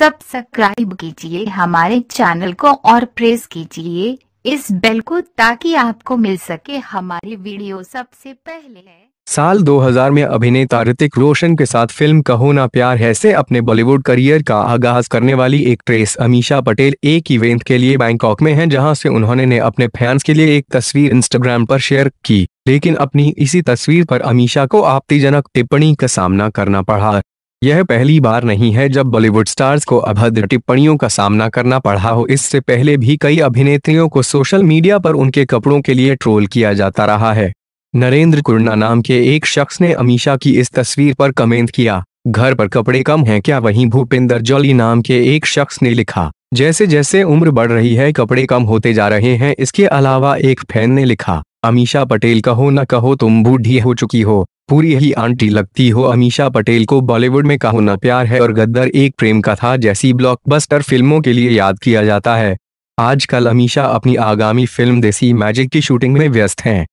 subscribe कीजिए हमारे channel को और प्रेस कीजिए इस बेल को ताकि आपको मिल सके हमारी वीडियो सबसे पहले साल 2000 में अभिनेता ऋतिक रोशन के साथ फिल्म कहो ना प्यार है से अपने बॉलीवुड करियर का आगाज करने वाली एक ट्रेस अमीशा पटेल एक इवेंट के लिए बैंकॉक में हैं जहां से उन्होंने ने अपने फैंस के लिए एक तस्वीर इंस्टाग्राम पर शेयर की लेकिन अपनी इसी तस्वीर पर अमीशा को आपत्तिजनक टिप्पणी का सामना करना पड़ा यह पहली बार नहीं है जब बॉलीवुड स्टार्स को अभद्र टिप्पणियों का सामना करना पड़ा हो इससे पहले भी कई अभिनेत्रियों को सोशल मीडिया पर उनके कपड़ों के लिए ट्रोल किया जाता रहा है नरेंद्र कुर्णा नाम के एक शख्स ने अमीशा की इस तस्वीर पर कमेंट किया घर पर कपड़े कम हैं क्या वहीं भूपिंदर जौली नाम के एक शख्स ने लिखा जैसे जैसे उम्र बढ़ रही है कपड़े कम होते जा रहे हैं इसके अलावा एक फैन ने लिखा अमीशा पटेल कहो न कहो तुम बूढ़ी हो चुकी हो पूरी ही आंटी लगती हो अमीशा पटेल को बॉलीवुड में कहोना प्यार है और गद्दर एक प्रेम कथा जैसी ब्लॉकबस्टर फिल्मों के लिए याद किया जाता है आजकल अमीशा अपनी आगामी फिल्म देसी मैजिक की शूटिंग में व्यस्त हैं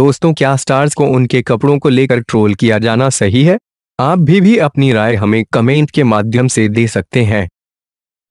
दोस्तों क्या स्टार्स को उनके कपड़ों को लेकर ट्रोल किया जाना सही है आप भी, भी अपनी राय हमें कमेंट के माध्यम से दे सकते हैं